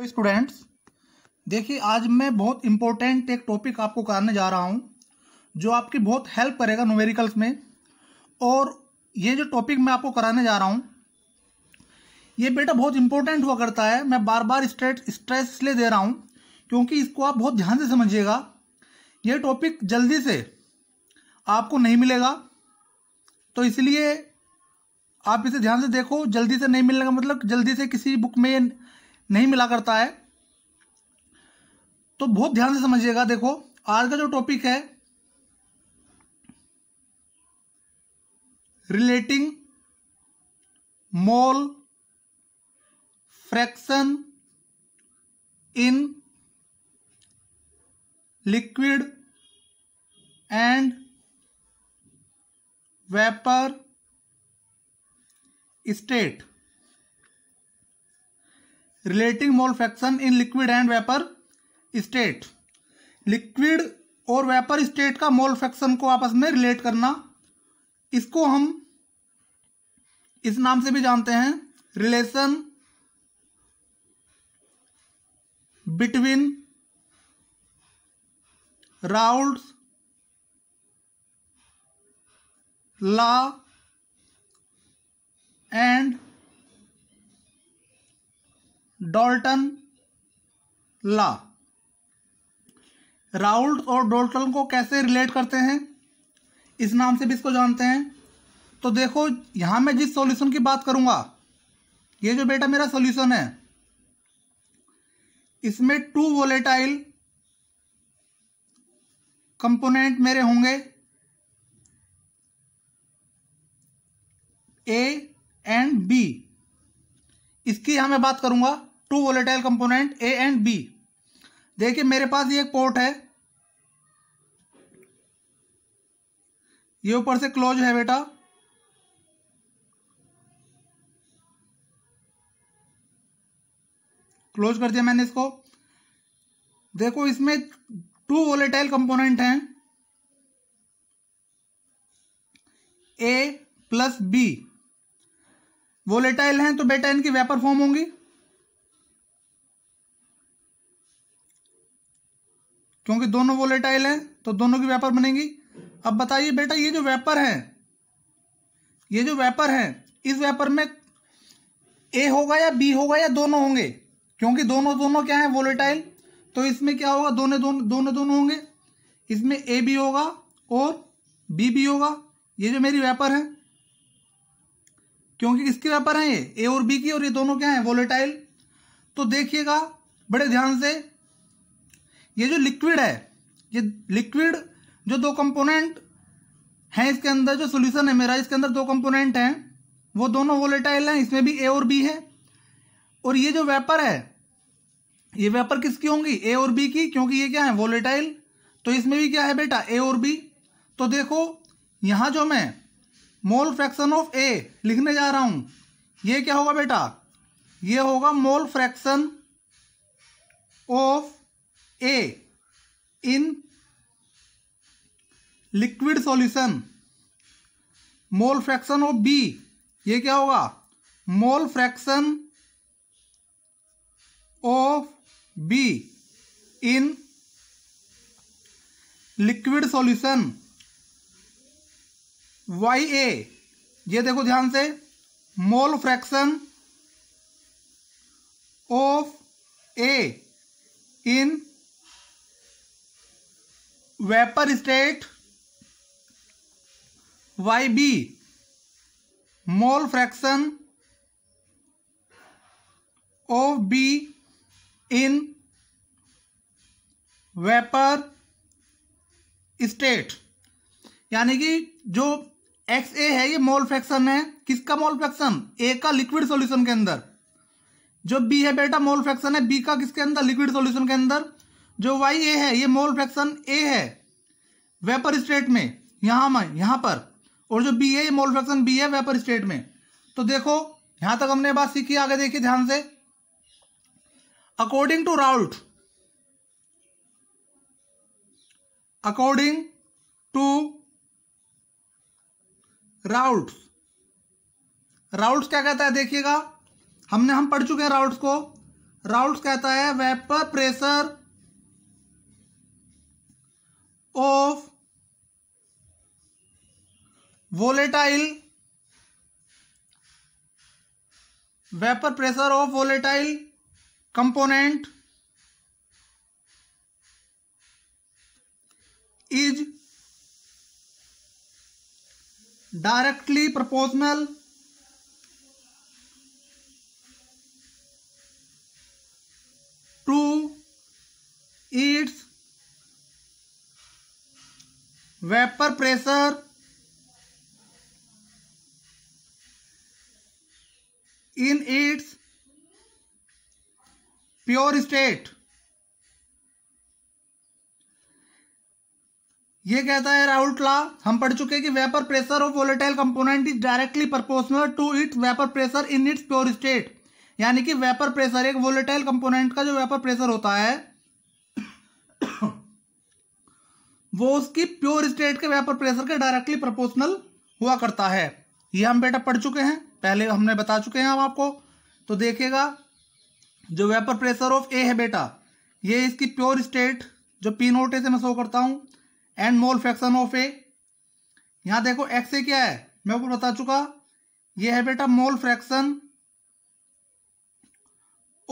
तो स्टूडेंट्स देखिए आज मैं बहुत इंपॉर्टेंट एक टॉपिक आपको कराने जा रहा हूँ जो आपकी बहुत हेल्प करेगा नोमेरिकल्स में और ये जो टॉपिक मैं आपको कराने जा रहा हूँ ये बेटा बहुत इंपॉर्टेंट हुआ करता है मैं बार बार स्ट्रेट स्ट्रेस इसलिए दे रहा हूँ क्योंकि इसको आप बहुत ध्यान से समझिएगा ये टॉपिक जल्दी से आपको नहीं मिलेगा तो इसलिए आप इसे ध्यान से देखो जल्दी से नहीं मिलने का मतलब जल्दी से किसी बुक में नहीं मिला करता है तो बहुत ध्यान से समझिएगा देखो आज का जो टॉपिक है relating mole fraction in liquid and vapour state relating mole fraction in liquid and vapour state liquid और वेपर स्टेट का मोल फ्रैक्शन को आपस में रिलेट करना इसको हम इस नाम से भी जानते हैं relation between Raoult law and Dalton law Raoult और डोल्टन को कैसे रिलेट करते हैं इस नाम से भी इसको जानते हैं तो देखो यहां मैं जिस सॉल्यूशन की बात करूंगा ये जो बेटा मेरा सॉल्यूशन है इसमें टू वोलेटाइल कंपोनेंट मेरे होंगे ए एंड बी इसकी यहां मैं बात करूंगा two volatile component A and B देखिए मेरे पास ये एक पोर्ट है ये ऊपर से क्लोज है बेटा क्लोज कर दिया मैंने इसको देखो इसमें टू वोलेटाइल कंपोनेंट हैं ए प्लस बी वोलेटाइल हैं तो बेटा इनकी वेपर फॉर्म होंगी क्योंकि दोनों वोलेटाइल हैं तो दोनों की वेपर बनेगी अब बताइए बेटा ये जो वेपर है ये जो वेपर है इस वेपर में ए होगा या बी होगा या दोनों होंगे क्योंकि दोनों दोनों क्या है वोलेटाइल तो इसमें क्या होगा दोनों दोनों दोनों दोनों होंगे इसमें ए बी होगा और बी बी होगा ये जो मेरी वेपर है क्योंकि किसके वेपर है ये ए और बी की और ये दोनों क्या है वोलेटाइल तो देखिएगा बड़े ध्यान से ये जो लिक्विड है ये लिक्विड जो दो कंपोनेंट हैं इसके अंदर जो सोल्यूशन है मेरा इसके अंदर दो कंपोनेंट हैं वो दोनों वोलेटाइल हैं इसमें भी ए और बी है और ये जो वेपर है ये वेपर किसकी होंगी ए और बी की क्योंकि ये क्या है वोलेटाइल तो इसमें भी क्या है बेटा ए और बी तो देखो यहां जो मैं मोल फ्रैक्शन ऑफ ए लिखने जा रहा हूं ये क्या होगा बेटा ये होगा mole fraction of A in liquid solution mole fraction of B ये क्या होगा mole fraction of B in liquid solution Y A ये देखो ध्यान से mole fraction of A in vapour state Y B mole fraction of B in vapour state यानी कि जो एक्स ए है ये मोल फ्रैक्शन है किसका मोल फ्रैक्शन ए का लिक्विड सॉल्यूशन के अंदर जो बी है बेटा मोल फ्रैक्शन है बी का किसके अंदर लिक्विड सॉल्यूशन के अंदर जो वाई ए है ये मोल फ्रैक्शन ए है वेपर स्टेट में यहां में यहां पर और जो बी है ये मोल फ्रैक्शन बी है वेपर स्टेट में तो देखो यहां तक हमने बात सीखी आगे देखिए ध्यान से according to Raoult according to Raoult Raoult क्या कहता है देखिएगा हमने हम पढ़ चुके हैं राउट्स को राउल्ट कहता है vapour pressure of volatile vapour pressure of volatile component is directly proportional to its vapour pressure in its pure state ये कहता है राउटला हम पढ़ चुके हैं कि vapour pressure of volatile component is directly proportional to its vapour pressure in its pure state यानी कि वेपर प्रेशर एक वोलेटाइल कंपोनेंट का जो वेपर प्रेशर होता है वो उसकी प्योर स्टेट के वेपर प्रेशर के डायरेक्टली प्रोपोर्शनल हुआ करता है ये हम बेटा पढ़ चुके हैं पहले हमने बता चुके हैं हम आपको तो देखिएगा जो वेपर प्रेशर ऑफ ए है बेटा ये इसकी प्योर स्टेट जो पी नोटे से मैं शो करता हूँ and mole fraction of A यहाँ देखो एक्स ए क्या है मैं आपको बता चुका ये है बेटा mole fraction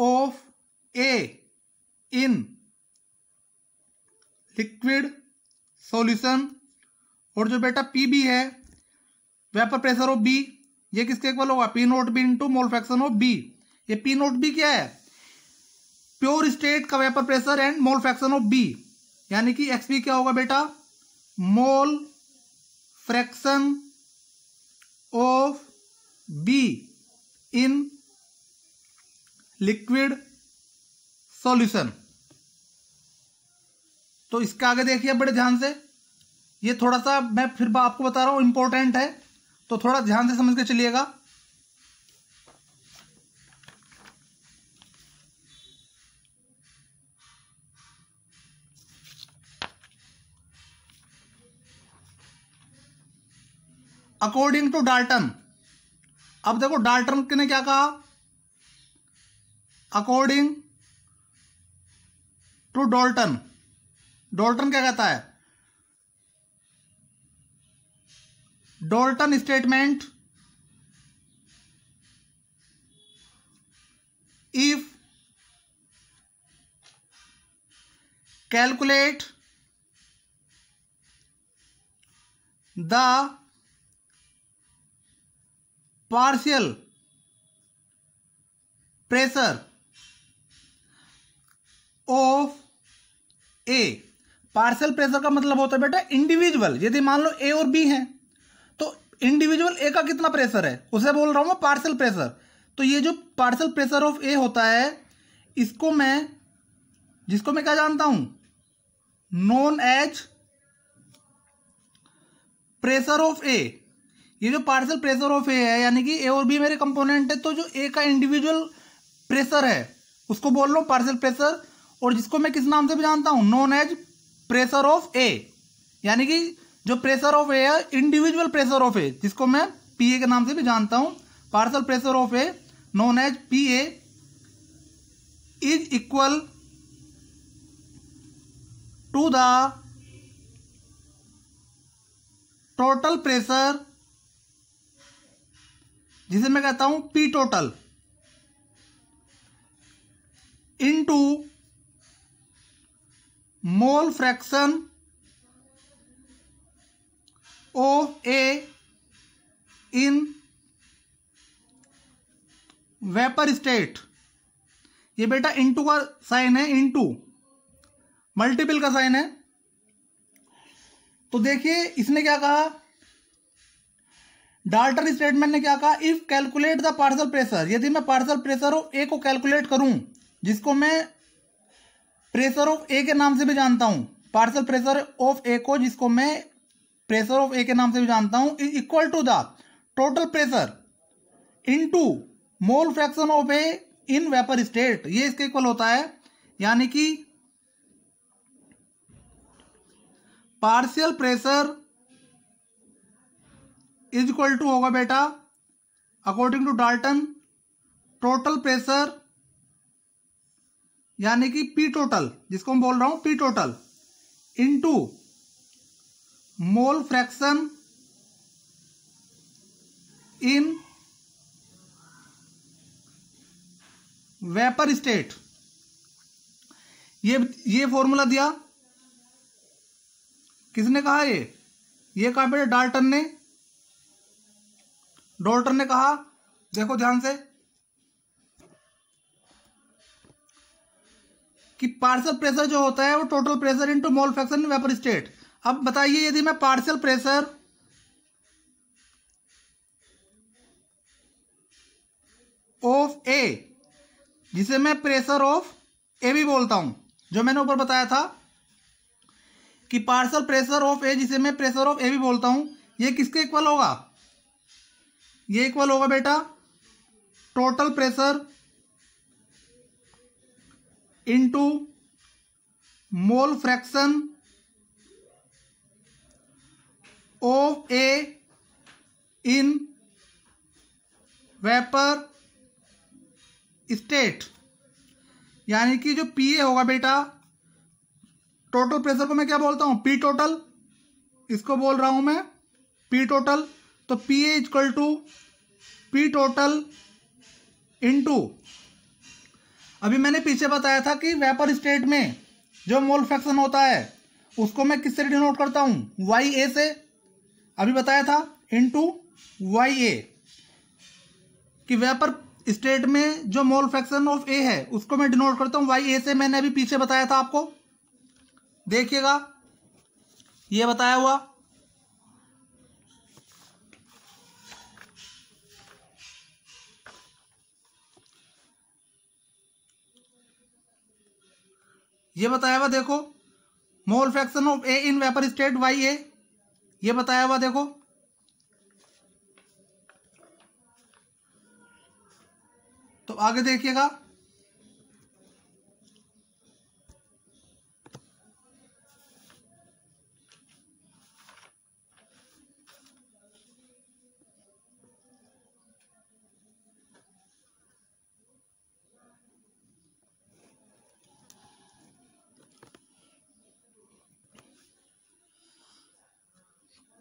of A in liquid solution और जो बेटा पी बी है वेपर प्रेशर ऑफ बी ये किसके इक्वल होगा P naught B into mole fraction of B ये पी नोट बी क्या है प्योर स्टेट का vapour pressure and mole fraction of B यानी कि एक्स बी क्या होगा बेटा mole fraction of B in liquid solution तो इसके आगे देखिए बड़े ध्यान से ये थोड़ा सा मैं फिर आपको बता रहा हूँ इम्पोर्टेंट है तो थोड़ा ध्यान से समझ के चलिएगा अकॉर्डिंग टू डाल्टन अब देखो डाल्टन ने क्या कहा अकॉर्डिंग टू डाल्टन डोल्टन क्या कहता है Dalton statement if calculate the partial pressure of A partial pressure का मतलब होता है बेटा इंडिविजुअल यदि मान लो ए और बी हैं तो इंडिविजुअल ए का कितना प्रेशर है उसे बोल रहा हूँ मैं पार्सल प्रेशर तो ये जो पार्सल प्रेशर ऑफ ए होता है इसको मैं जिसको मैं क्या जानता हूं known as pressure of A ये जो पार्सल प्रेशर ऑफ ए है यानी कि ए और बी मेरे कंपोनेंट है तो जो ए का इंडिविजुअल प्रेशर है उसको बोल रहा हूँ पार्सल प्रेशर और जिसको मैं किस नाम से भी जानता हूँ known as pressure of A यानी कि जो प्रेशर ऑफ ए है इंडिविजुअल प्रेशर ऑफ ए जिसको मैं पी ए के नाम से भी जानता हूं partial pressure of A known as P A is equal to the total pressure जिसे मैं कहता हूं P total into mole fraction of A in vapour state ये बेटा इंटू का साइन है इनटू मल्टीपल का साइन है तो देखिए इसने क्या कहा डाल्टर स्टेटमेंट ने क्या कहा if calculate the partial pressure यदि मैं पार्सल प्रेशर हो ए को कैलकुलेट करूं जिसको मैं प्रेशर ऑफ ए के नाम से भी जानता हूं पार्सल प्रेशर ऑफ ए को जिसको मैं प्रेशर ऑफ ए के नाम से भी जानता हूं is equal to the total pressure into mole fraction of A in vapour state ये इसके इक्वल होता है यानी कि partial pressure is equal to होगा बेटा according to Dalton total pressure यानी कि पी टोटल जिसको मैं बोल रहा हूं P total into mole fraction in vapour state ये ये फॉर्मूला दिया किसने कहा ये ये कहा बेटा डाल्टन ने डोल्टन ने कहा देखो ध्यान से कि पार्सल प्रेशर जो होता है वो total pressure into mole fraction vapour state अब बताइए यदि मैं पार्सल प्रेशर ऑफ ए जिसे मैं प्रेशर ऑफ ए भी बोलता हूं जो मैंने ऊपर बताया था कि पार्सल प्रेशर ऑफ ए जिसे मैं प्रेशर ऑफ ए भी बोलता हूं ये किसके इक्वल होगा ये इक्वल होगा बेटा total pressure into mole fraction of A in vapour state यानी कि जो पी ए होगा बेटा टोटल प्रेशर को मैं क्या बोलता हूं पी टोटल इसको बोल रहा हूं मैं पी टोटल तो P A is equal to P total into अभी मैंने पीछे बताया था कि वेपर स्टेट में जो मोल फ्रैक्शन होता है उसको मैं किससे डिनोट करता हूँ वाई ए से अभी बताया था टू वाई ए कि वेपर स्टेट में जो मोल फ्रैक्शन ऑफ ए है उसको मैं डिनोट करता हूँ वाई ए से मैंने अभी पीछे बताया था आपको देखिएगा ये बताया हुआ ये बताया हुआ देखो mole fraction of A in vapour state Y A ये बताया हुआ देखो तो आगे देखिएगा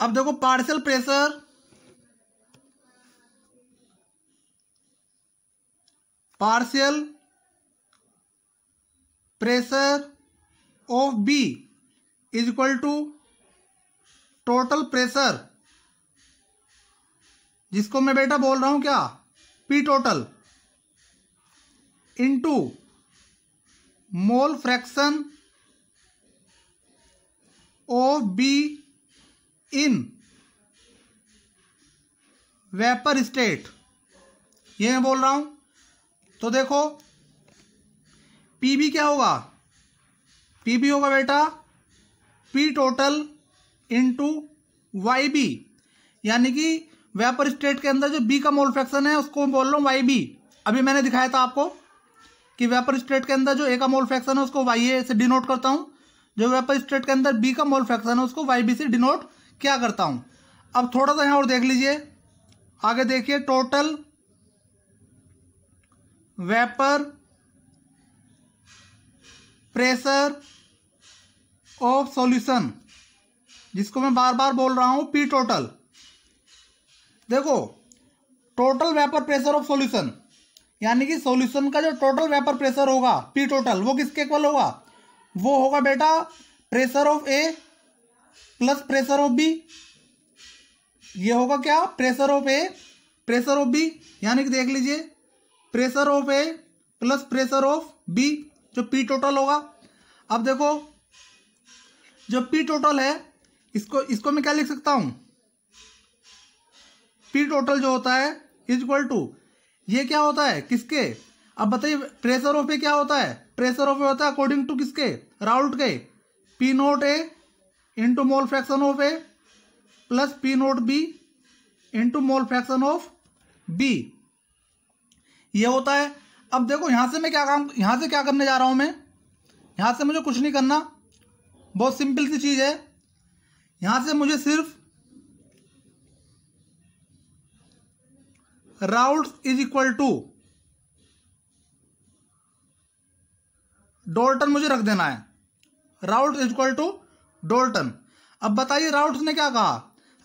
अब देखो partial pressure partial pressure of B is equal to total pressure जिसको मैं बेटा बोल रहा हूं क्या P total into mole fraction of B in vapour state ये मैं बोल रहा हूं तो देखो पीबी क्या होगा पीबी होगा बेटा P total into Y B यानी कि वेपर स्टेट के अंदर जो बी का मोल फ्रैक्शन है उसको मैं बोल रहा हूं वाई बी अभी मैंने दिखाया था आपको कि वेपर स्टेट के अंदर जो ए का मोल फ्रैक्शन है उसको वाई ए से डिनोट करता हूं जो वेपर स्टेट के अंदर बी का मोल फ्रैक्शन है उसको वाई बी से डिनोट क्या करता हूँ अब थोड़ा सा यहाँ और देख लीजिए आगे देखिए total vapour pressure of solution जिसको मैं बार बार बोल रहा हूँ पी टोटल देखो total vapour pressure of solution यानी कि सॉल्यूशन का जो टोटल वेपर प्रेशर होगा पी टोटल वो किसके इक्वल होगा वो होगा बेटा pressure of A plus pressure of B ये होगा क्या pressure of A pressure of B यानी कि देख लीजिए pressure of A plus pressure of B जो पी टोटल होगा अब देखो जो पी टोटल है इसको इसको मैं क्या लिख सकता हूं पी टोटल जो होता है इज इक्वल टू ये क्या होता है किसके अब बताइए प्रेशर ऑफ ए क्या होता है प्रेशर ऑफ ए होता है अकॉर्डिंग टू किसके राउल्ट के P naught A into mole fraction of A plus P naught B into mole fraction of B ये होता है अब देखो यहां से मैं क्या काम यहां से क्या करने जा रहा हूं मैं यहां से मुझे कुछ नहीं करना बहुत सिंपल सी चीज़ है यहां से मुझे सिर्फ Raoult is equal to Dalton मुझे रख देना है Raoult is equal to Dalton अब बताइए राउल्ट ने क्या कहा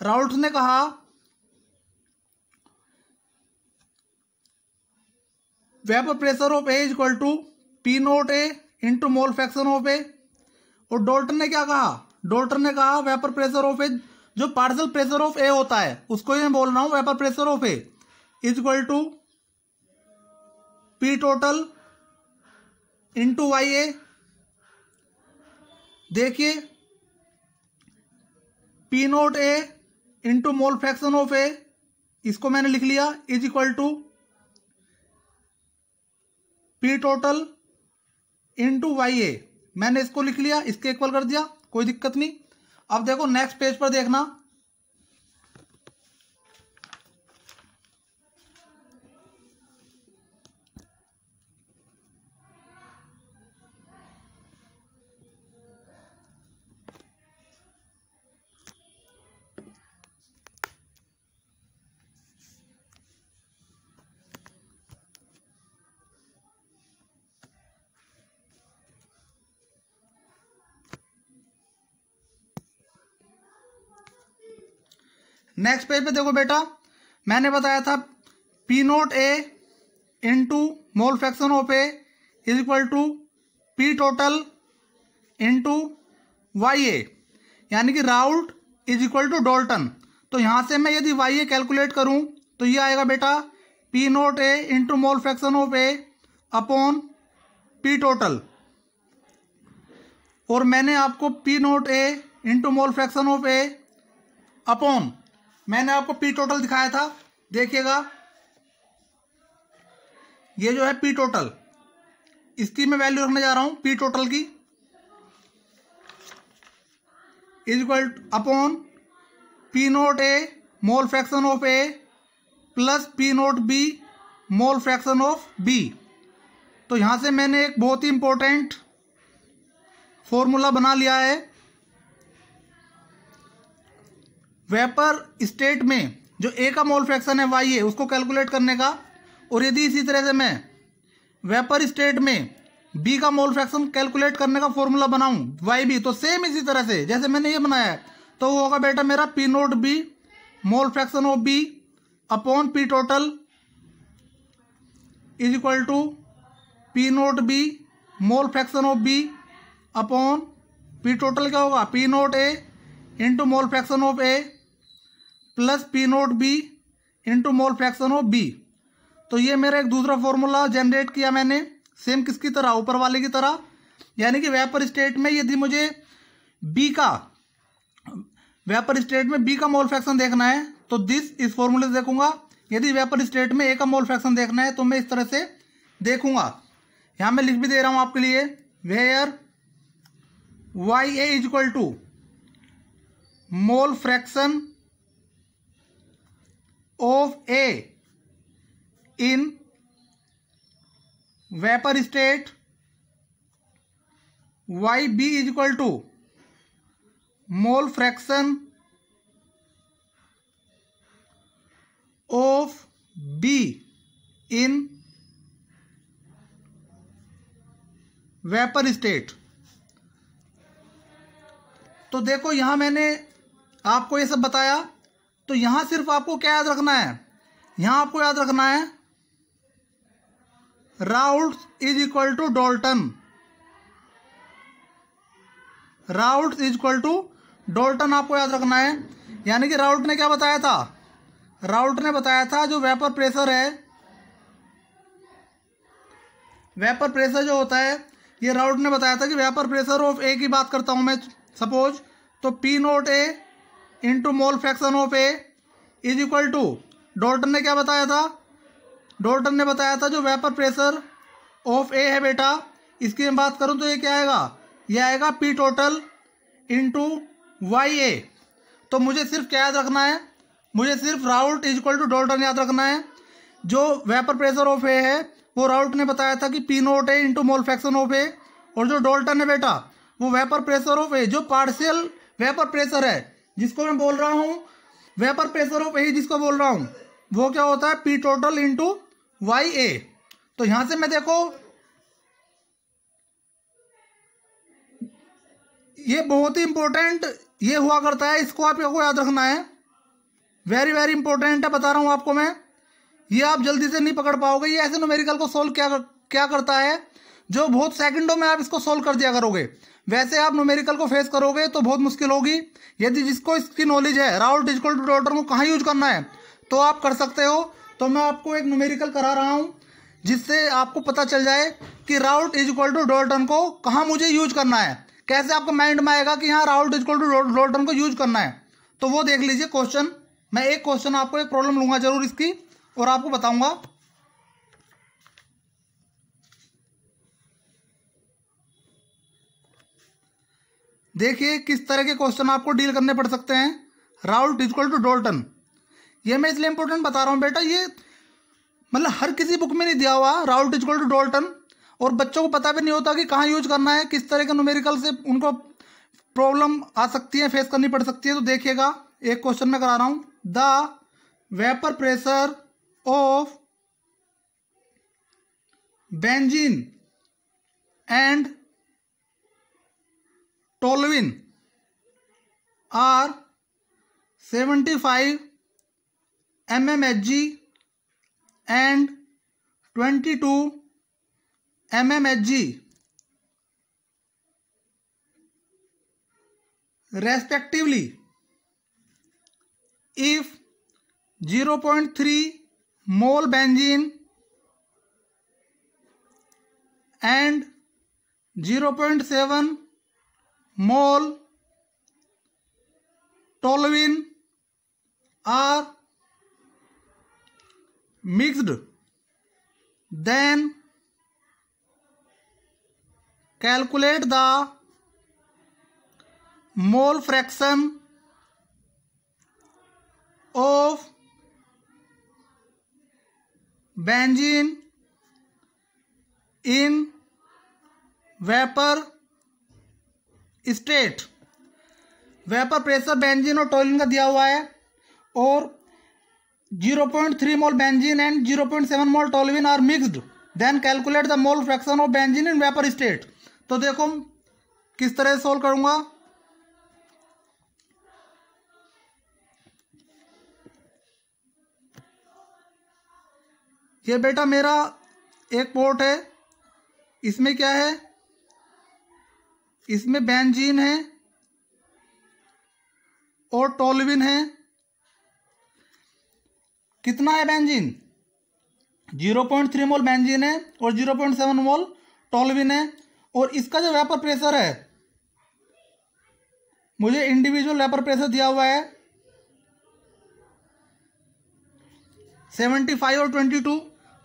राउल्ट ने कहा vapour pressure of A is equal to P naught A into mole fraction of A और डोल्टन ने क्या कहा डोल्टन ने कहा वेपर प्रेशर ऑफ ए जो पार्सल प्रेशर ऑफ ए होता है उसको ही मैं बोल रहा हूं vapour pressure of A is equal to P total into Y A देखिए P naught A into mole fraction of A इसको मैंने लिख लिया is equal to P total into Y A मैंने इसको लिख लिया इसके इक्वल कर दिया कोई दिक्कत नहीं अब देखो नेक्स्ट पेज पर देखना नेक्स्ट पेज पे देखो बेटा मैंने बताया था P naught A into mole fraction of A is equal to P total into Y A यानी कि Raoult is equal to Dalton तो यहाँ से मैं यदि वाई ए कैलकुलेट करूँ तो ये आएगा बेटा P naught A into mole fraction of A upon P total और मैंने आपको P naught A into mole fraction of A upon मैंने आपको पी टोटल दिखाया था देखिएगा ये जो है पी टोटल इसकी मैं वैल्यू रखने जा रहा हूं पी टोटल की is equal upon P naught A mole fraction of A plus P naught B mole fraction of B तो यहां से मैंने एक बहुत ही इंपॉर्टेंट फॉर्मूला बना लिया है वेपर स्टेट में जो ए का मोल फ्रैक्शन है वाई ए उसको कैलकुलेट करने का और यदि इसी तरह से मैं वेपर स्टेट में बी का मोल फ्रैक्शन कैलकुलेट करने का फॉर्मूला बनाऊं वाई बी तो सेम इसी तरह से जैसे मैंने ये बनाया है तो वो होगा बेटा मेरा P naught B mole fraction of B upon P total is equal to P naught B mole fraction of B upon P total क्या होगा P naught A into mole fraction of A plus P naught B into mole fraction of B तो ये मेरा एक दूसरा formula generate किया मैंने same किसकी तरह ऊपर वाले की तरह यानी कि वेपर स्टेट में यदि मुझे बी का वेपर स्टेट में बी का मोल फ्रैक्शन देखना है तो दिस इस फॉर्मूले से देखूंगा यदि वेपर स्टेट में ए का मोल फ्रैक्शन देखना है तो मैं इस तरह से देखूंगा यहां मैं लिख भी दे रहा हूं आपके लिए where Y A is equal to mole fraction of A in vapor state YB is equal to mole fraction of B in vapour state तो देखो यहाँ मैंने आपको ये सब बताया तो यहां सिर्फ आपको क्या याद रखना है यहां आपको याद रखना है Raoult is equal to Dalton Raoult is equal to Dalton आपको याद रखना है यानी कि राउट ने क्या बताया था राउट ने बताया था जो वेपर प्रेशर है वेपर प्रेशर जो होता है ये राउट ने बताया था कि वेपर प्रेशर ऑफ ए की बात करता हूं मैं सपोज तो P naught A into mole fraction of A is equal to Dalton ने क्या बताया था डोल्टन ने बताया था जो वेपर प्रेशर ऑफ ए है बेटा इसकी मैं बात करूँ तो ये क्या आएगा ये आएगा P total into Y A तो मुझे सिर्फ क्या याद रखना है मुझे सिर्फ Raoult is equal to Dalton याद रखना है जो वेपर प्रेशर ऑफ ए है वो राउल्ट ने बताया था कि P naught A into mole fraction of A और जो डोल्टन है बेटा वो वेपर प्रेशर ऑफ ए जो पार्शियल वेपर प्रेशर है जिसको मैं बोल रहा हूँ वेपर प्रेशर ऑफ ए जिसको बोल रहा हूँ वो क्या होता है P total into Y A तो यहां से मैं देखो ये बहुत ही इंपॉर्टेंट ये हुआ करता है इसको आप आपको याद रखना है वेरी वेरी इंपॉर्टेंट है बता रहा हूँ आपको मैं ये आप जल्दी से नहीं पकड़ पाओगे ये ऐसे नोमेरिकल को सोल्व क्या क्या करता है जो बहुत सेकंडों में आप इसको सोल्व कर दिया करोगे वैसे आप नोमेरिकल को फेस करोगे तो बहुत मुश्किल होगी यदि जिसको इसकी नॉलेज है राहुल डिजिकल टू डॉटर को कहाँ यूज करना है तो आप कर सकते हो तो मैं आपको एक नोमेरिकल करा रहा हूँ जिससे आपको पता चल जाए कि Raoult is equal to Dalton को कहाँ मुझे यूज करना है कैसे आपको माइंड में आएगा कि हाँ Raoult is equal to Dalton को यूज करना है तो वो देख लीजिए क्वेश्चन मैं एक क्वेश्चन आपको एक प्रॉब्लम लूंगा जरूर इसकी और आपको बताऊँगा देखिए किस तरह के क्वेश्चन आपको डील करने पड़ सकते हैं राउल्ट इजक्वल टू डोल्टन ये मैं इसलिए इंपॉर्टेंट बता रहा हूँ बेटा ये मतलब हर किसी बुक में नहीं दिया हुआ राउल्ट इजक्वल टू डोल्टन और बच्चों को पता भी नहीं होता कि कहाँ यूज करना है किस तरह के न्यूमेरिकल से उनको प्रॉब्लम आ सकती है फेस करनी पड़ सकती है तो देखिएगा एक क्वेश्चन मैं करा रहा हूँ the vapour pressure of benzene and toluene are seventy five M M H G and twenty two M M H G respectively if zero point three mole benzene and zero point seven mole toluene are mixed then calculate the mole fraction of benzene in vapour state vapour pressure benzene और toluene का दिया हुआ है और 0.3 mole benzene and 0.7 mole toluene are mixed then calculate the mole fraction of benzene in vapour state तो देखो किस तरह सॉल्व सोल्व करूंगा ये बेटा मेरा एक पोर्ट है इसमें क्या है इसमें बेंजीन है और टोलविन है कितना है benzene zero point three mole benzene है और zero point seven mole toluene है और इसका जो वेपर प्रेशर है मुझे इंडिविजुअल वेपर प्रेशर दिया हुआ है सेवेंटी फाइव और ट्वेंटी टू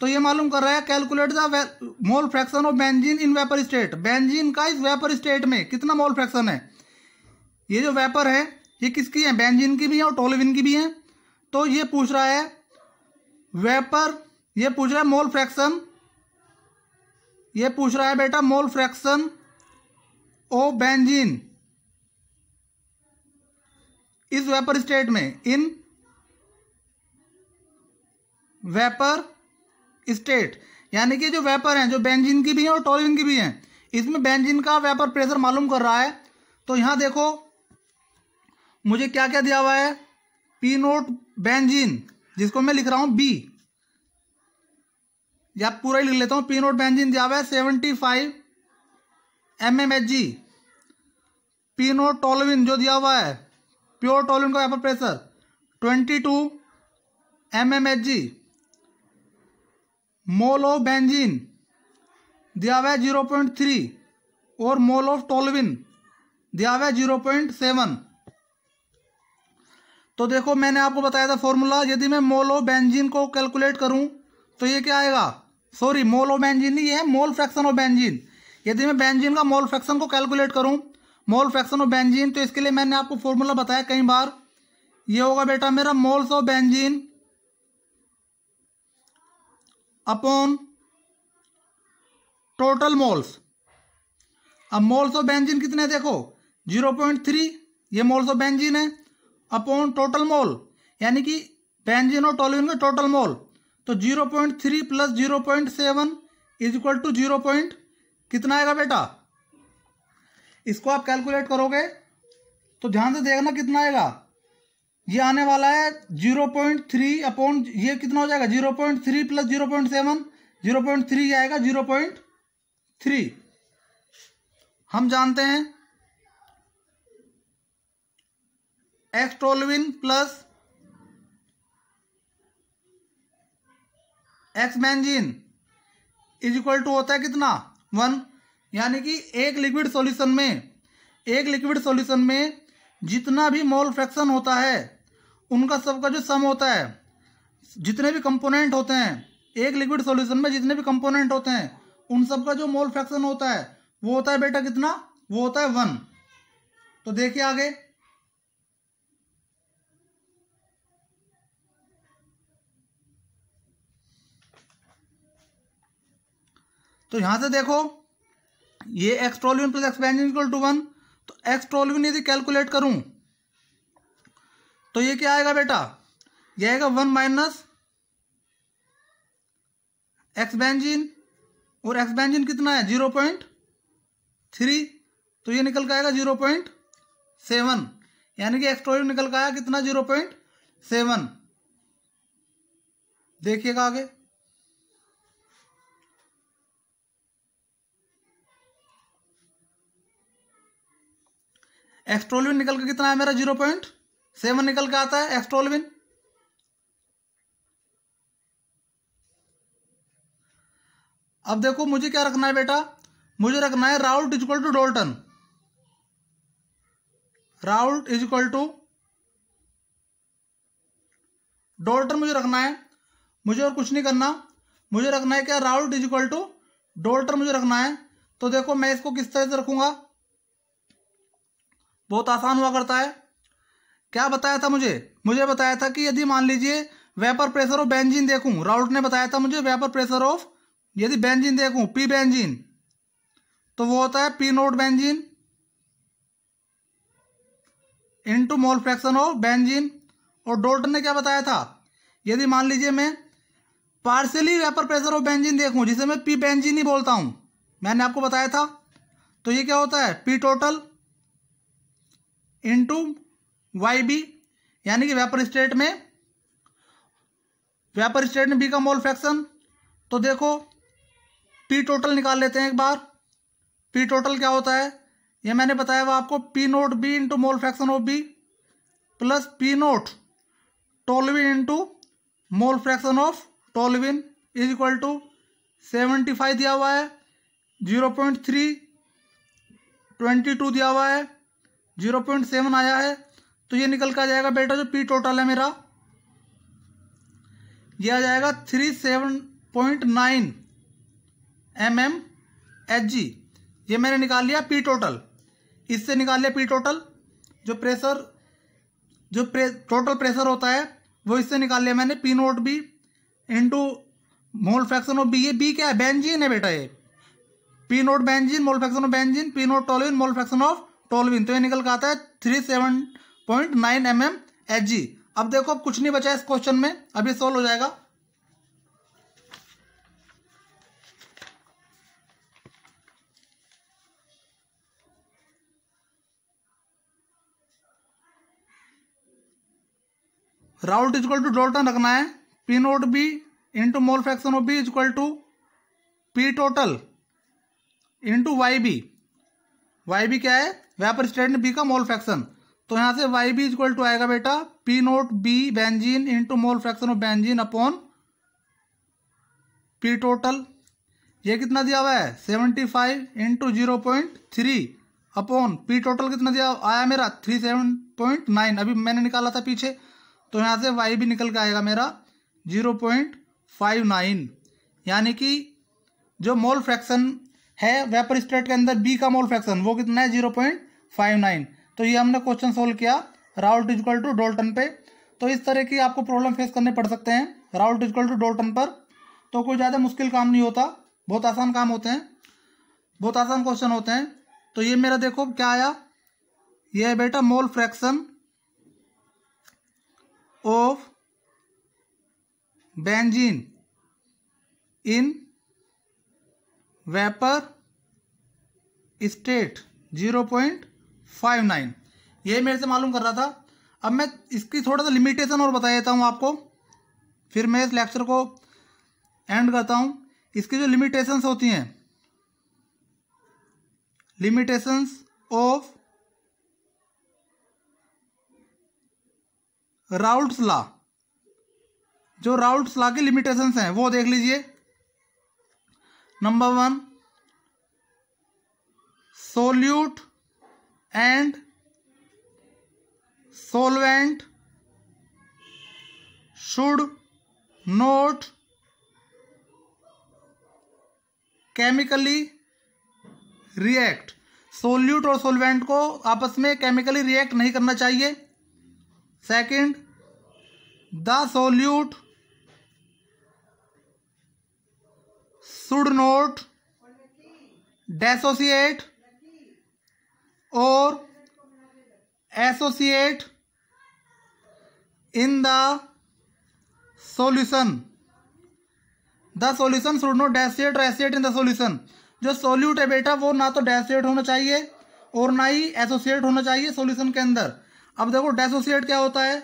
तो ये मालूम कर रहा है calculate the mole fraction of benzene in vapour state benzene का इस वेपर स्टेट में कितना मोल फ्रैक्शन है ये जो वेपर है ये किसकी है बेंजीन की भी है और टोलविन की भी है तो ये पूछ रहा है वेपर ये पूछ रहा है मोल फ्रैक्शन ये पूछ रहा है बेटा मोल फ्रैक्शन ओ बेंजीन इस वेपर स्टेट में इन वेपर स्टेट यानी कि जो वेपर हैं जो बेंजिन की भी हैं और टोलिन की भी हैं इसमें बेंजिन का वेपर प्रेशर मालूम कर रहा है तो यहाँ देखो मुझे क्या क्या दिया हुआ है पी नोट बेंजिन जिसको मैं लिख रहा हूँ बी या पूरा ही लिख लेता हूँ पी नोट बेंजिन दिया हुआ है seventy five M M H G P naught toluene जो दिया हुआ है प्योर टोलविन का vapour pressure twenty two M M H G mole of benzene दिया हुआ है जीरो पॉइंट थ्री और मोल ऑफ टोलविन दिया हुआ है जीरो पॉइंट सेवन तो देखो मैंने आपको बताया था फॉर्मूला यदि मैं मोल ऑफ बेंजीन को कैलकुलेट करूं तो ये क्या आएगा सॉरी मोल ऑफ बेंजीन नहीं है मोल फ्रैक्शन ऑफ बेंजीन यदि मैं बेंजीन का मोल फ्रैक्शन को कैलकुलेट करूं मोल फ्रैक्शन ऑफ बेंजीन तो इसके लिए मैंने आपको फॉर्मूला बताया कई बार ये होगा बेटा मेरा moles of benzene upon total moles अब मोल्स ऑफ बेंजीन कितने देखो जीरो पॉइंट थ्री ये मोल्स ऑफ बेंजीन है अपॉन टोटल मोल यानी कि बेंजीन और टोलिन का टोटल मोल तो zero point three plus zero point seven is equal to zero point कितना आएगा बेटा इसको आप कैलकुलेट करोगे तो ध्यान से देखना कितना आएगा ये आने वाला है जीरो पॉइंट थ्री अपॉन ये कितना हो जाएगा zero point three plus zero point seven zero point three आएगा जीरो पॉइंट थ्री हम जानते हैं X toluene plus X benzene is equal to होता है कितना वन यानी कि एक लिक्विड सॉल्यूशन में एक लिक्विड सॉल्यूशन में जितना भी मोल फ्रैक्शन होता है उनका सबका जो सम होता है जितने भी कंपोनेंट होते हैं एक लिक्विड सॉल्यूशन में जितने भी कंपोनेंट होते हैं उन सब का जो मोल फ्रैक्शन होता है वो होता है बेटा कितना वो होता है वन तो देखिए आगे तो यहां से देखो ये X toluene plus X benzene equal to one तो एक्सट्रोल्यून यदि कैलकुलेट करूं तो ये क्या आएगा बेटा ये आएगा वन माइनस एक्स बेंजीन और एक्स बैंजिन कितना है जीरो पॉइंट थ्री तो ये निकल के आएगा जीरो पॉइंट सेवन यानी कि एक्सट्रोजिव निकल का आया कितना जीरो पॉइंट सेवन देखिएगा आगे एक्सट्रोलिव निकल के कितना है मेरा जीरो पॉइंट सेवन निकल के आता है एक्सट्रोलविन अब देखो मुझे क्या रखना है बेटा मुझे रखना है Raoult is equal to Dalton Raoult is equal to Dalton मुझे रखना है मुझे और कुछ नहीं करना मुझे रखना है क्या Raoult is equal to Dalton मुझे रखना है तो देखो मैं इसको किस तरह से रखूंगा बहुत आसान हुआ करता है क्या बताया था मुझे मुझे बताया था कि यदि मान लीजिए वेपर प्रेशर ऑफ बेंजीन देखूं राउट ने बताया था मुझे वेपर प्रेशर ऑफ यदि बेंजीन देखूं पी बेंजीन तो वो होता है P naught benzene into mole fraction of benzene और डोल्टन ने क्या बताया था यदि मान लीजिए मैं partial vapour pressure of benzene देखू जिसे मैं पी बेंजिन ही बोलता हूं मैंने आपको बताया था तो ये क्या होता है P total into Y B यानी कि वेपर स्टेट में व्यापर स्टेट में बी का मोल फ्रैक्शन तो देखो पी टोटल निकाल लेते हैं एक बार पी टोटल क्या होता है ये मैंने बताया हुआ आपको P naught B into mole fraction of B plus P naught toluene into mole fraction of toluene is equal to seventy five दिया हुआ है zero point three twenty two दिया हुआ है जीरो पॉइंट सेवन आया है तो ये निकल कर आ जाएगा बेटा जो पी टोटल है मेरा ये आ जाएगा three seven point nine M M H G ये मैंने निकाल लिया पी टोटल इससे निकाल लिया पी टोटल जो प्रेशर जो प्रे टोटल प्रेशर होता है वो इससे निकाल लिया मैंने P naught B into mole fraction of B ये बी क्या है बेंजीन है बेटा ये P naught benzene mole fraction of benzene P naught toluene mole fraction of toluene तो ये निकल का आता है three seven point nine M M H G अब देखो अब कुछ नहीं बचा इस क्वेश्चन में अभी सॉल्व हो जाएगा राउट इजक्वल टू डोल्टन रखना है P naught B into mole fraction of B is equal to P total into Y B Y B क्या है वेपर स्टेट बी का मोल फ्रैक्शन तो यहां से वाई बी इक्वल टू आएगा बेटा P naught B benzene into mole fraction of benzene upon P total ये कितना दिया हुआ है seventy five into zero point three upon P total कितना दिया आया मेरा थ्री सेवन पॉइंट नाइन अभी मैंने निकाला था पीछे तो यहाँ से वाई भी निकल के आएगा मेरा जीरो पॉइंट फाइव नाइन यानी कि जो मोल फ्रैक्शन है वेपर स्टेट के अंदर बी का मोल फ्रैक्शन वो कितना है जीरो पॉइंट फाइव नाइन तो ये हमने क्वेश्चन सोल्व किया राउल डिजिकल टू डोल्टन पे तो इस तरह की आपको प्रॉब्लम फेस करने पड़ सकते हैं राउल डिजिकल टू डोल्टन पर तो कोई ज़्यादा मुश्किल काम नहीं होता बहुत आसान काम होते हैं बहुत आसान क्वेश्चन होते हैं तो ये मेरा देखो क्या आया ये है बेटा mole fraction of benzene in vapour state zero point five nine ये मेरे से मालूम कर रहा था अब मैं इसकी थोड़ा सा लिमिटेशन और बता देता हूँ आपको फिर मैं इस लेक्चर को एंड करता हूँ इसकी जो लिमिटेशंस होती हैं लिमिटेशंस ऑफ राउल्ट्स ला जो राउल्ट्स ला की लिमिटेशंस हैं वो देख लीजिए number one solute and solvent should not chemically react solute और सोलवेंट को आपस में केमिकली रिएक्ट नहीं करना चाहिए second the solute should not dissociate और associate in the solution the solution should not dissociate associate in the solution जो solute है बेटा वो ना तो डेसिएट होना चाहिए और ना ही एसोसिएट होना चाहिए सोल्यूशन के अंदर अब देखो डेसोसिएट क्या होता है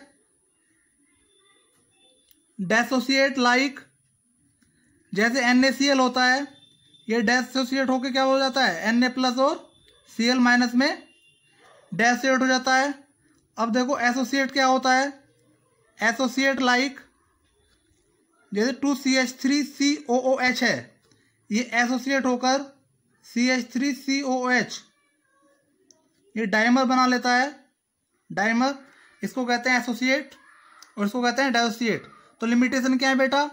डेसोसिएट लाइक जैसे एन होता है ये डेसोसिएट होके क्या हो जाता है एन ए प्लस और सी एल माइनस में डैश हो जाता है अब देखो एसोसिएट क्या होता है एसोसिएट लाइक जैसे two C H three C O O H है ये एसोसिएट होकर C H three C O H ये डाइमर बना लेता है डाइमर इसको कहते हैं एसोसिएट और इसको कहते हैं डेसोसिएट तो लिमिटेशन क्या है बेटा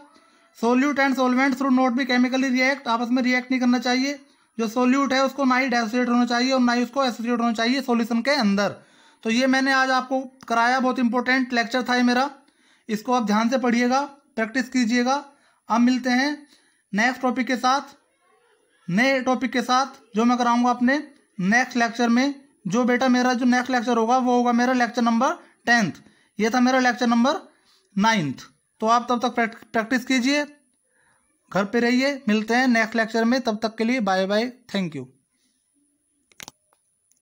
solute and solvent through not भी केमिकली रिएक्ट आपस में रिएक्ट नहीं करना चाहिए जो सोल्यूट है उसको ना ही डेसिडेट होना चाहिए और ना ही उसको एसोसिएट होना चाहिए सोल्यूशन के अंदर तो ये मैंने आज आपको कराया बहुत इंपॉर्टेंट लेक्चर था ये मेरा इसको आप ध्यान से पढ़िएगा प्रैक्टिस कीजिएगा अब मिलते हैं नेक्स्ट टॉपिक के साथ नए टॉपिक के साथ जो मैं कराऊंगा अपने नेक्स्ट लेक्चर में जो बेटा मेरा जो नेक्स्ट लेक्चर होगा वो होगा मेरा लेक्चर नंबर टेंथ ये था मेरा लेक्चर नंबर नाइन्थ तो आप तब तक प्रैक्टिस कीजिए घर पे रहिए मिलते हैं नेक्स्ट लेक्चर में तब तक के लिए बाय बाय थैंक यू